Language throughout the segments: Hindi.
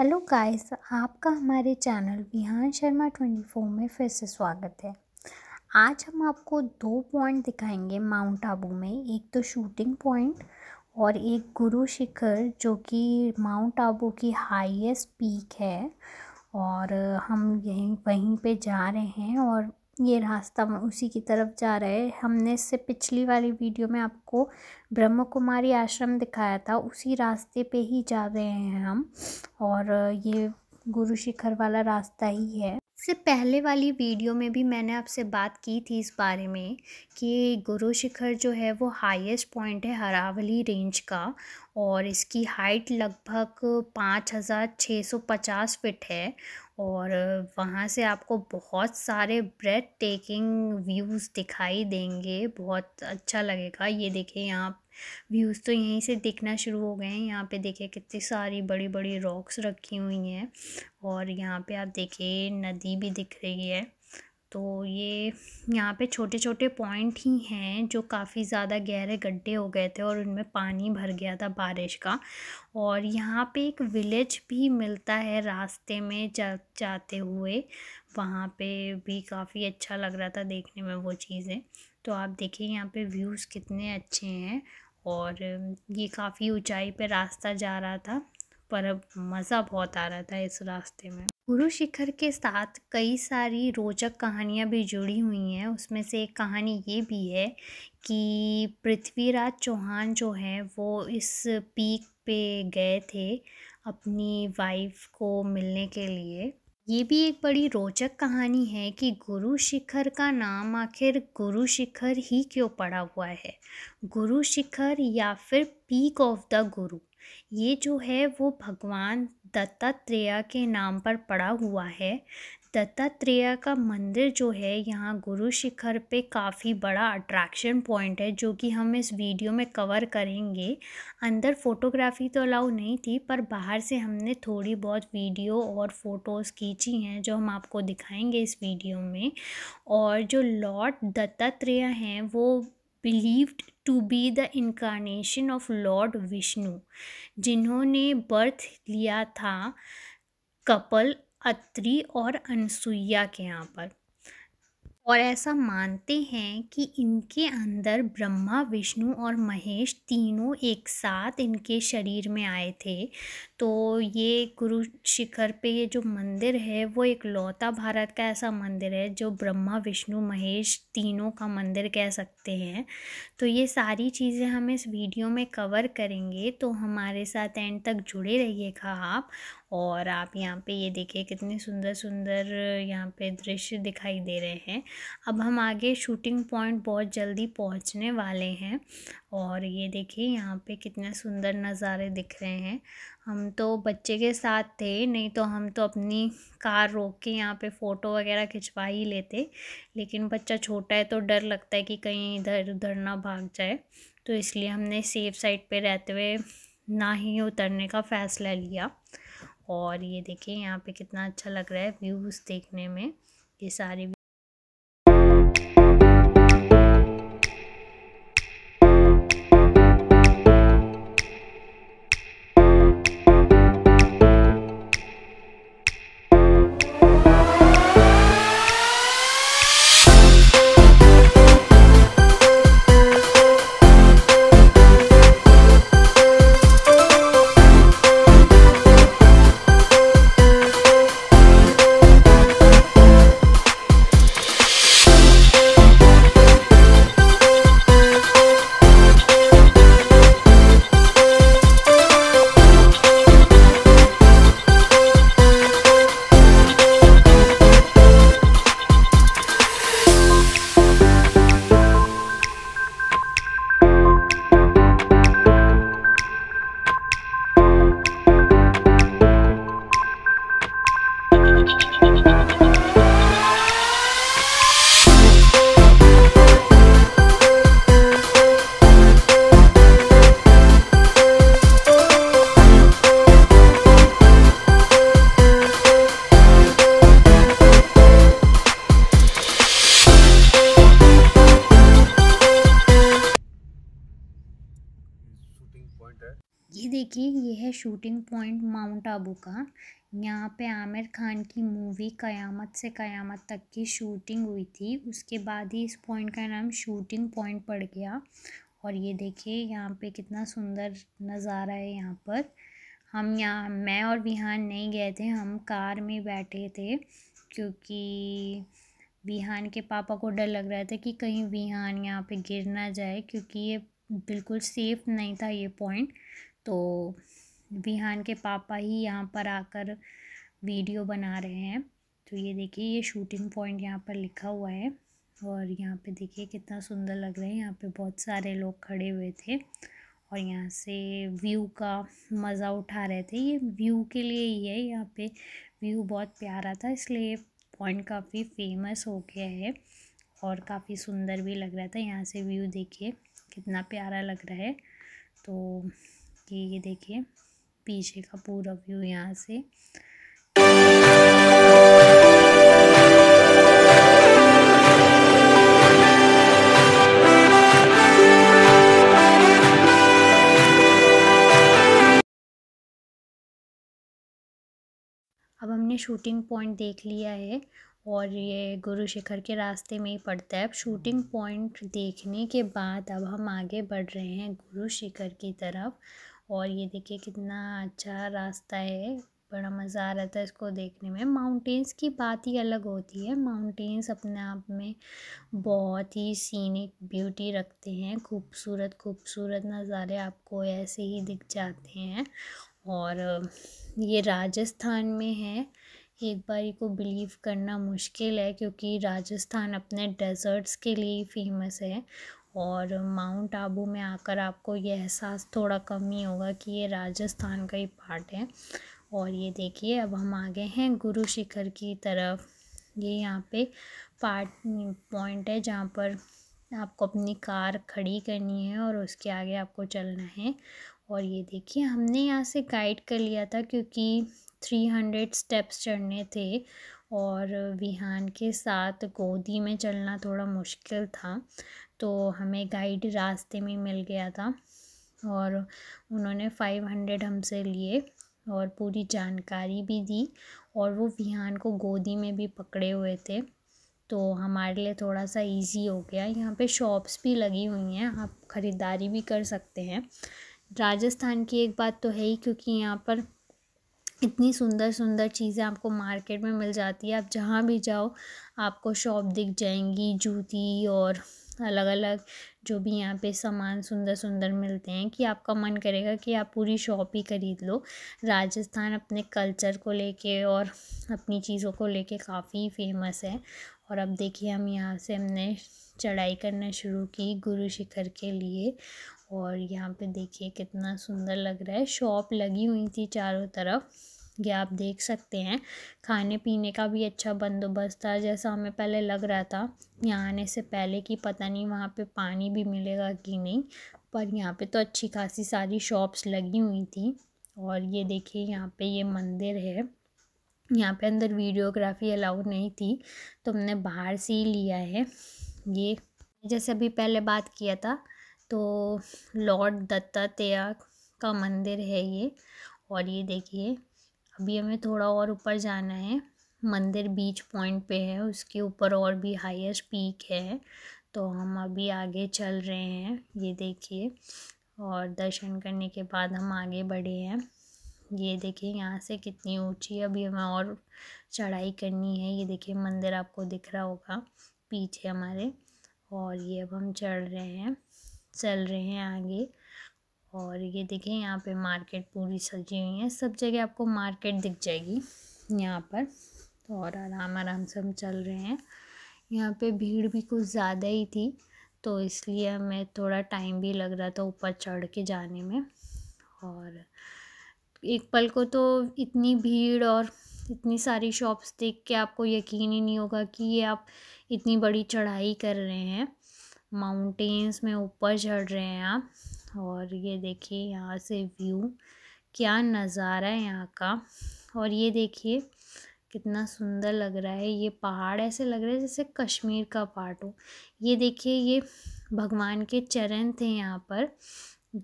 हेलो गाइस आपका हमारे channel Vihaan Sharma twenty four में फिर से स्वागत है आज हम आपको दो पॉइंट दिखाएंगे माउंट आबू में एक तो शूटिंग पॉइंट और एक गुरु शिखर जो कि माउंट आबू की हाईएस्ट पीक है और हम यहीं वहीं पे जा रहे हैं और ये रास्ता उसी की तरफ जा रहा है हमने इससे पिछली वाली वीडियो में आपको ब्रह्म कुमारी आश्रम दिखाया था उसी रास्ते पे ही जा रहे हैं हम और ये गुरु शिखर वाला रास्ता ही है इससे पहले वाली वीडियो में भी मैंने आपसे बात की थी इस बारे में कि गुरु शिखर जो है वो हाईएस्ट पॉइंट है हरावली रेंज का और इसकी हाइट लगभग पाँच हज़ार छः सौ पचास फिट है और वहाँ से आपको बहुत सारे ब्रेथ टेकिंग व्यूज़ दिखाई देंगे बहुत अच्छा लगेगा ये देखिए यहाँ व्यूज़ तो यहीं से दिखना शुरू हो गए हैं यहाँ पे देखिए कितनी सारी बड़ी बड़ी रॉक्स रखी हुई हैं और यहाँ पे आप देखिए नदी भी दिख रही है तो ये यहाँ पे छोटे छोटे पॉइंट ही हैं जो काफ़ी ज़्यादा गहरे गड्ढे हो गए थे और उनमें पानी भर गया था बारिश का और यहाँ पे एक विलेज भी मिलता है रास्ते में जा जाते हुए वहाँ पे भी काफ़ी अच्छा लग रहा था देखने में वो चीज़ें तो आप देखिए यहाँ पे व्यूज़ कितने अच्छे हैं और ये काफ़ी ऊंचाई पे रास्ता जा रहा था पर अब मज़ा बहुत आ रहा था इस रास्ते में गुरु शिखर के साथ कई सारी रोचक कहानियाँ भी जुड़ी हुई हैं उसमें से एक कहानी ये भी है कि पृथ्वीराज चौहान जो हैं वो इस पीक पे गए थे अपनी वाइफ को मिलने के लिए ये भी एक बड़ी रोचक कहानी है कि गुरु शिखर का नाम आखिर गुरु शिखर ही क्यों पड़ा हुआ है गुरु शिखर या फिर पीक ऑफ द गुरु ये जो है वो भगवान दत्तात्रेय के नाम पर पड़ा हुआ है दत्तात्रेय का मंदिर जो है यहाँ गुरु शिखर पे काफ़ी बड़ा अट्रैक्शन पॉइंट है जो कि हम इस वीडियो में कवर करेंगे अंदर फ़ोटोग्राफी तो अलाउ नहीं थी पर बाहर से हमने थोड़ी बहुत वीडियो और फ़ोटोज़ खींची हैं जो हम आपको दिखाएंगे इस वीडियो में और जो लॉर्ड दत्तात्रेय हैं वो believed to be the incarnation of lord Vishnu जिन्होंने बर्थ लिया था कपल अत्री और अनसुईया के यहाँ पर और ऐसा मानते हैं कि इनके अंदर ब्रह्मा विष्णु और महेश तीनों एक साथ इनके शरीर में आए थे तो ये गुरु शिखर पे ये जो मंदिर है वो एक लौता भारत का ऐसा मंदिर है जो ब्रह्मा विष्णु महेश तीनों का मंदिर कह सकते हैं तो ये सारी चीज़ें हम इस वीडियो में कवर करेंगे तो हमारे साथ एंड तक जुड़े रहिएगा आप और आप यहाँ पे ये देखिए कितने सुंदर सुंदर यहाँ पे दृश्य दिखाई दे रहे हैं अब हम आगे शूटिंग पॉइंट बहुत जल्दी पहुँचने वाले हैं और ये देखिए यहाँ पे कितने सुंदर नज़ारे दिख रहे हैं हम तो बच्चे के साथ थे नहीं तो हम तो अपनी कार रोक के यहाँ पे फ़ोटो वगैरह खिंचवा ही लेते लेकिन बच्चा छोटा है तो डर लगता है कि कहीं इधर उधर ना भाग जाए तो इसलिए हमने सेफ साइड पे रहते हुए ना ही उतरने का फ़ैसला लिया और ये देखें यहाँ पे कितना अच्छा लग रहा है व्यूज़ देखने में ये सारे ये देखिए ये है शूटिंग पॉइंट माउंट आबू का यहाँ पे आमिर खान की मूवी क़यामत से क़यामत तक की शूटिंग हुई थी उसके बाद ही इस पॉइंट का नाम शूटिंग पॉइंट पड़ गया और ये देखिए यहाँ पे कितना सुंदर नज़ारा है यहाँ पर हम यहाँ मैं और विहान नहीं गए थे हम कार में बैठे थे क्योंकि विहान के पापा को डर लग रहा था कि कहीं विहान यहाँ पे गिर ना जाए क्योंकि ये बिल्कुल सेफ़ नहीं था ये पॉइंट तो विहान के पापा ही यहाँ पर आकर वीडियो बना रहे हैं तो ये देखिए ये शूटिंग पॉइंट यहाँ पर लिखा हुआ है और यहाँ पे देखिए कितना सुंदर लग रहा है यहाँ पे बहुत सारे लोग खड़े हुए थे और यहाँ से व्यू का मज़ा उठा रहे थे ये व्यू के लिए ही है यहाँ पे व्यू बहुत प्यारा था इसलिए पॉइंट काफ़ी फेमस हो गया है और काफ़ी सुंदर भी लग रहा था यहाँ से व्यू देखिए कितना प्यारा लग रहा है तो कि ये देखिए पीछे का पूरा व्यू यहाँ से अब हमने शूटिंग पॉइंट देख लिया है और ये गुरु शिखर के रास्ते में ही पड़ता है अब शूटिंग पॉइंट देखने के बाद अब हम आगे बढ़ रहे हैं गुरु शिखर की तरफ और ये देखिए कितना अच्छा रास्ता है बड़ा मज़ा आ रहा था इसको देखने में माउंटेन्स की बात ही अलग होती है माउंटेन्स अपने आप में बहुत ही सीनिक ब्यूटी रखते हैं खूबसूरत खूबसूरत नज़ारे आपको ऐसे ही दिख जाते हैं और ये राजस्थान में है एक बार को बिलीव करना मुश्किल है क्योंकि राजस्थान अपने डेजर्ट्स के लिए फेमस है और माउंट आबू में आकर आपको ये एहसास थोड़ा कम ही होगा कि ये राजस्थान का ही पार्ट है और ये देखिए अब हम आ गए हैं गुरु शिखर की तरफ ये यहाँ पे पार्ट पॉइंट है जहाँ पर आपको अपनी कार खड़ी करनी है और उसके आगे आपको चलना है और ये देखिए हमने यहाँ से गाइड कर लिया था क्योंकि थ्री हंड्रेड स्टेप्स चढ़ने थे और विहान के साथ गोदी में चलना थोड़ा मुश्किल था तो हमें गाइड रास्ते में मिल गया था और उन्होंने फ़ाइव हंड्रेड हमसे लिए और पूरी जानकारी भी दी और वो विहान को गोदी में भी पकड़े हुए थे तो हमारे लिए थोड़ा सा इजी हो गया यहाँ पे शॉप्स भी लगी हुई हैं आप ख़रीदारी भी कर सकते हैं राजस्थान की एक बात तो है ही क्योंकि यहाँ पर इतनी सुंदर सुंदर चीज़ें आपको मार्केट में मिल जाती है आप जहाँ भी जाओ आपको शॉप दिख जाएंगी जूती और अलग अलग जो भी यहाँ पे सामान सुंदर सुंदर मिलते हैं कि आपका मन करेगा कि आप पूरी शॉप ही ख़रीद लो राजस्थान अपने कल्चर को लेके और अपनी चीज़ों को लेके काफ़ी फेमस है और अब देखिए हम यहाँ से हमने चढ़ाई करना शुरू की गुरु शिखर के लिए और यहाँ पे देखिए कितना सुंदर लग रहा है शॉप लगी हुई थी चारों तरफ ये आप देख सकते हैं खाने पीने का भी अच्छा बंदोबस्त था जैसा हमें पहले लग रहा था यहाँ आने से पहले कि पता नहीं वहाँ पे पानी भी मिलेगा कि नहीं पर यहाँ पे तो अच्छी खासी सारी शॉप्स लगी हुई थी और ये देखिए यहाँ पे ये मंदिर है यहाँ पे अंदर वीडियोग्राफी अलाउड नहीं थी तो हमने बाहर से ही लिया है ये जैसे अभी पहले बात किया था तो लॉर्ड दत्तात्रेय का मंदिर है ये और ये देखिए अभी हमें थोड़ा और ऊपर जाना है मंदिर बीच पॉइंट पे है उसके ऊपर और भी हाईएस्ट पीक है तो हम अभी आगे चल रहे हैं ये देखिए और दर्शन करने के बाद हम आगे बढ़े हैं ये देखिए यहाँ से कितनी ऊंची अभी हमें और चढ़ाई करनी है ये देखिए मंदिर आपको दिख रहा होगा पीछे हमारे और ये अब हम चढ़ रहे हैं चल रहे हैं आगे और ये देखें यहाँ पे मार्केट पूरी सजी हुई है सब जगह आपको मार्केट दिख जाएगी यहाँ पर तो और आराम आराम से हम चल रहे हैं यहाँ पे भीड़ भी कुछ ज़्यादा ही थी तो इसलिए हमें थोड़ा टाइम भी लग रहा था ऊपर चढ़ के जाने में और एक पल को तो इतनी भीड़ और इतनी सारी शॉप्स देख के आपको यकीन ही नहीं होगा कि ये आप इतनी बड़ी चढ़ाई कर रहे हैं माउंटेन्स में ऊपर चढ़ रहे हैं आप और ये देखिए यहाँ से व्यू क्या नज़ारा है यहाँ का और ये देखिए कितना सुंदर लग रहा है ये पहाड़ ऐसे लग रहा है जैसे कश्मीर का पार्ट हो ये देखिए ये भगवान के चरण थे यहाँ पर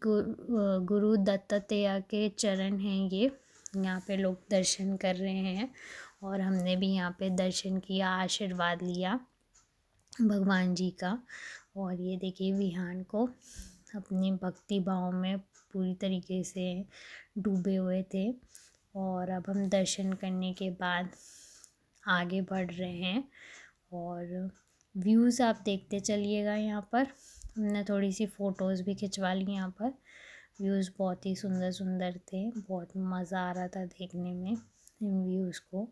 गुरु गुरु दत्तात्रेय के चरण हैं ये यहाँ पे लोग दर्शन कर रहे हैं और हमने भी यहाँ पे दर्शन किया आशीर्वाद लिया भगवान जी का और ये देखिए विहान को अपनी भक्ति भाव में पूरी तरीके से डूबे हुए थे और अब हम दर्शन करने के बाद आगे बढ़ रहे हैं और व्यूज़ आप देखते चलिएगा यहाँ पर हमने थोड़ी सी फ़ोटोज़ भी खिंचवा ली यहाँ पर व्यूज़ बहुत ही सुंदर सुंदर थे बहुत मज़ा आ रहा था देखने में इन व्यूज़ को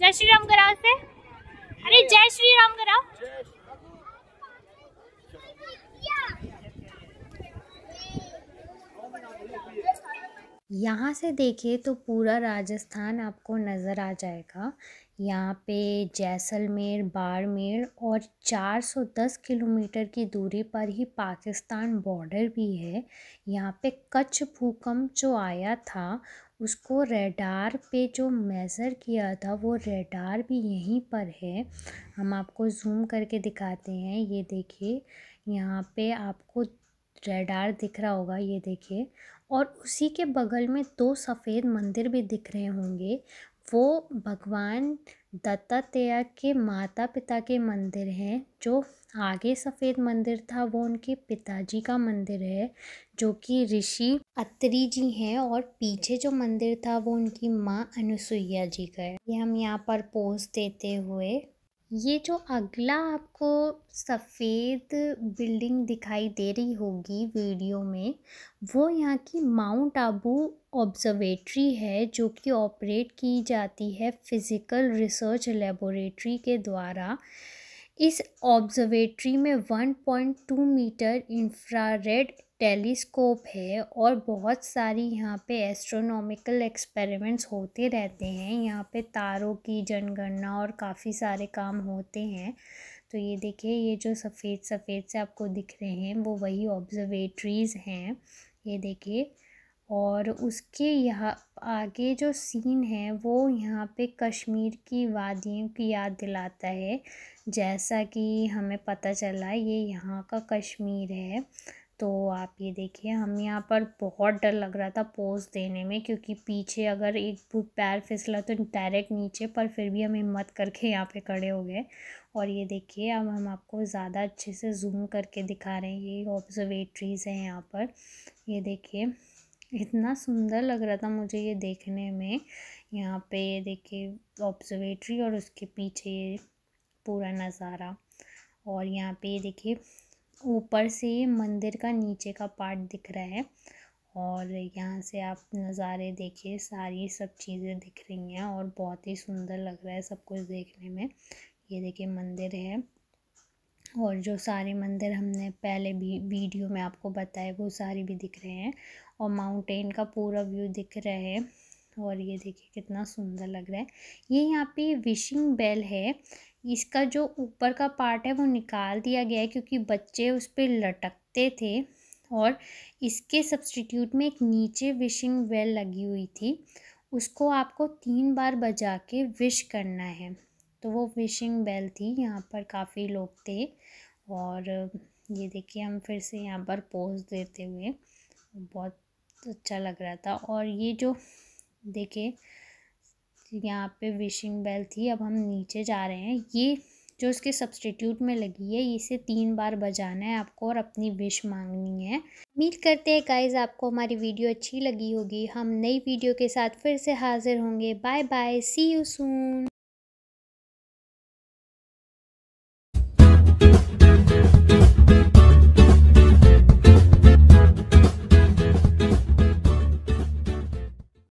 जय श्री राम से अरे जय श्री राम करा यहाँ से देखिए तो पूरा राजस्थान आपको नज़र आ जाएगा यहाँ पे जैसलमेर बाड़मेर और 410 किलोमीटर की दूरी पर ही पाकिस्तान बॉर्डर भी है यहाँ पे कच्छ भूकंप जो आया था उसको रेडार पे जो मेज़र किया था वो रेडार भी यहीं पर है हम आपको जूम करके दिखाते हैं ये देखिए यहाँ पे आपको रेडार दिख रहा होगा ये देखिए और उसी के बगल में दो सफ़ेद मंदिर भी दिख रहे होंगे वो भगवान दत्तात्रेय के माता पिता के मंदिर हैं जो आगे सफ़ेद मंदिर था वो उनके पिताजी का मंदिर है जो कि ऋषि अत्री जी हैं और पीछे जो मंदिर था वो उनकी माँ अनुसुईया जी का है ये हम यहाँ पर पोज देते हुए ये जो अगला आपको सफ़ेद बिल्डिंग दिखाई दे रही होगी वीडियो में वो यहाँ की माउंट आबू ऑब्जर्वेटरी है जो कि ऑपरेट की जाती है फिज़िकल रिसर्च लेबोरेटरी के द्वारा इस ऑब्जर्वेटरी में 1.2 मीटर इंफ्रारेड टेलीस्कोप है और बहुत सारी यहाँ पे एस्ट्रोनॉमिकल एक्सपेरिमेंट्स होते रहते हैं यहाँ पे तारों की जनगणना और काफ़ी सारे काम होते हैं तो ये देखिए ये जो सफ़ेद सफ़ेद से आपको दिख रहे हैं वो वही ऑब्जर्वेटरीज़ हैं ये देखिए और उसके यहाँ आगे जो सीन है वो यहाँ पे कश्मीर की वादियों की याद दिलाता है जैसा कि हमें पता चला ये यहाँ का कश्मीर है तो आप ये देखिए हम यहाँ पर बहुत डर लग रहा था पोज़ देने में क्योंकि पीछे अगर एक पैर फिसला तो डायरेक्ट नीचे पर फिर भी हम हिम्मत करके यहाँ पे खड़े हो गए और ये देखिए अब हम आपको ज़्यादा अच्छे से जूम करके दिखा रहे हैं ये ऑब्जर्वेटरीज़ हैं यहाँ पर ये देखिए इतना सुंदर लग रहा था मुझे ये देखने में यहाँ पे ये देखिए ऑब्जर्वेटरी और उसके पीछे ये पूरा नज़ारा और यहाँ पे देखिए ऊपर से मंदिर का नीचे का पार्ट दिख रहा है और यहाँ से आप नज़ारे देखिए सारी सब चीज़ें दिख रही हैं और बहुत ही सुंदर लग रहा है सब कुछ देखने में ये देखिए मंदिर है और जो सारे मंदिर हमने पहले भी वीडियो में आपको बताए वो सारे भी दिख रहे हैं और माउंटेन का पूरा व्यू दिख रहा है और ये देखिए कितना सुंदर लग रहा है ये यहाँ पे विशिंग बेल है इसका जो ऊपर का पार्ट है वो निकाल दिया गया है क्योंकि बच्चे उस पर लटकते थे और इसके सब्सटीट्यूट में एक नीचे विशिंग वेल लगी हुई थी उसको आपको तीन बार बजा के विश करना है तो वो विशिंग बेल थी यहाँ पर काफ़ी लोग थे और ये देखिए हम फिर से यहाँ पर पोज देते हुए बहुत अच्छा लग रहा था और ये जो देखिए यहाँ पे विशिंग बेल थी अब हम नीचे जा रहे हैं ये जो इसके सब्सटीट्यूट में लगी है इसे तीन बार बजाना है आपको और अपनी विश मांगनी है उम्मीद करते हैं गाइज आपको हमारी वीडियो अच्छी लगी होगी हम नई वीडियो के साथ फिर से हाजिर होंगे bye bye see you soon